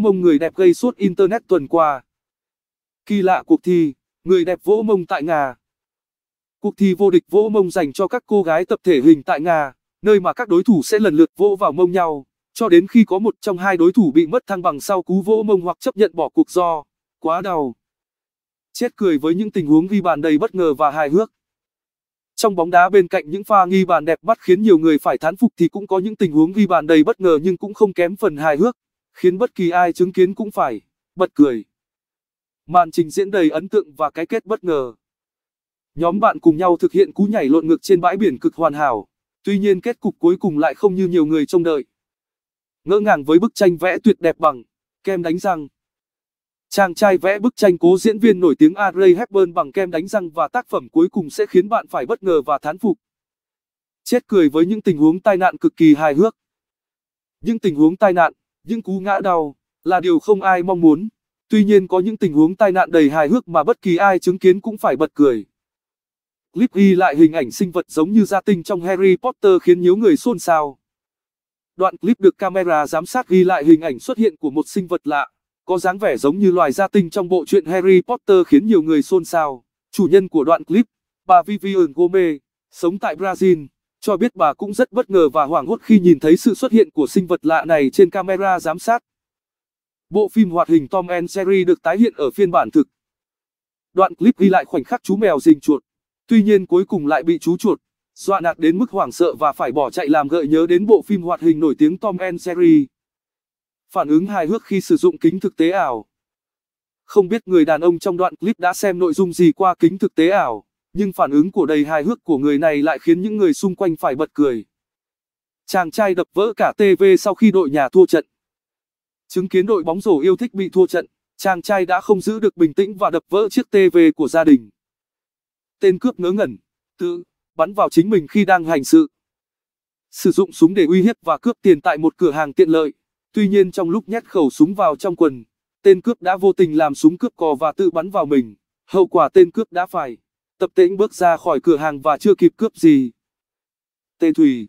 mông người đẹp gây sốt Internet tuần qua. Kỳ lạ cuộc thi, người đẹp vỗ mông tại Nga. Cuộc thi vô địch vỗ mông dành cho các cô gái tập thể hình tại Nga, nơi mà các đối thủ sẽ lần lượt vỗ vào mông nhau, cho đến khi có một trong hai đối thủ bị mất thăng bằng sau cú vỗ mông hoặc chấp nhận bỏ cuộc do, quá đau. Chết cười với những tình huống ghi bàn đầy bất ngờ và hài hước. Trong bóng đá bên cạnh những pha ghi bàn đẹp mắt khiến nhiều người phải thán phục thì cũng có những tình huống ghi bàn đầy bất ngờ nhưng cũng không kém phần hài hước khiến bất kỳ ai chứng kiến cũng phải bật cười. Màn trình diễn đầy ấn tượng và cái kết bất ngờ. Nhóm bạn cùng nhau thực hiện cú nhảy lộn ngược trên bãi biển cực hoàn hảo, tuy nhiên kết cục cuối cùng lại không như nhiều người trông đợi. Ngỡ ngàng với bức tranh vẽ tuyệt đẹp bằng, kem đánh răng. Chàng trai vẽ bức tranh cố diễn viên nổi tiếng Audrey Hepburn bằng kem đánh răng và tác phẩm cuối cùng sẽ khiến bạn phải bất ngờ và thán phục. Chết cười với những tình huống tai nạn cực kỳ hài hước. Những tình huống tai nạn những cú ngã đau là điều không ai mong muốn. Tuy nhiên có những tình huống tai nạn đầy hài hước mà bất kỳ ai chứng kiến cũng phải bật cười. Clip ghi lại hình ảnh sinh vật giống như gia tinh trong Harry Potter khiến nhiều người xôn xao. Đoạn clip được camera giám sát ghi lại hình ảnh xuất hiện của một sinh vật lạ, có dáng vẻ giống như loài gia tinh trong bộ truyện Harry Potter khiến nhiều người xôn xao. Chủ nhân của đoạn clip, bà Vivian Gomez, sống tại Brazil, cho biết bà cũng rất bất ngờ và hoảng hốt khi nhìn thấy sự xuất hiện của sinh vật lạ này trên camera giám sát. Bộ phim hoạt hình Tom and Jerry được tái hiện ở phiên bản thực. Đoạn clip ghi lại khoảnh khắc chú mèo rình chuột, tuy nhiên cuối cùng lại bị chú chuột dọa nạt đến mức hoảng sợ và phải bỏ chạy làm gợi nhớ đến bộ phim hoạt hình nổi tiếng Tom and Jerry. Phản ứng hài hước khi sử dụng kính thực tế ảo. Không biết người đàn ông trong đoạn clip đã xem nội dung gì qua kính thực tế ảo. Nhưng phản ứng của đầy hài hước của người này lại khiến những người xung quanh phải bật cười. Chàng trai đập vỡ cả TV sau khi đội nhà thua trận. Chứng kiến đội bóng rổ yêu thích bị thua trận, chàng trai đã không giữ được bình tĩnh và đập vỡ chiếc TV của gia đình. Tên cướp ngớ ngẩn, tự bắn vào chính mình khi đang hành sự. Sử dụng súng để uy hiếp và cướp tiền tại một cửa hàng tiện lợi. Tuy nhiên trong lúc nhét khẩu súng vào trong quần, tên cướp đã vô tình làm súng cướp cò và tự bắn vào mình. Hậu quả tên cướp đã phải tập tĩnh bước ra khỏi cửa hàng và chưa kịp cướp gì. Tê Thủy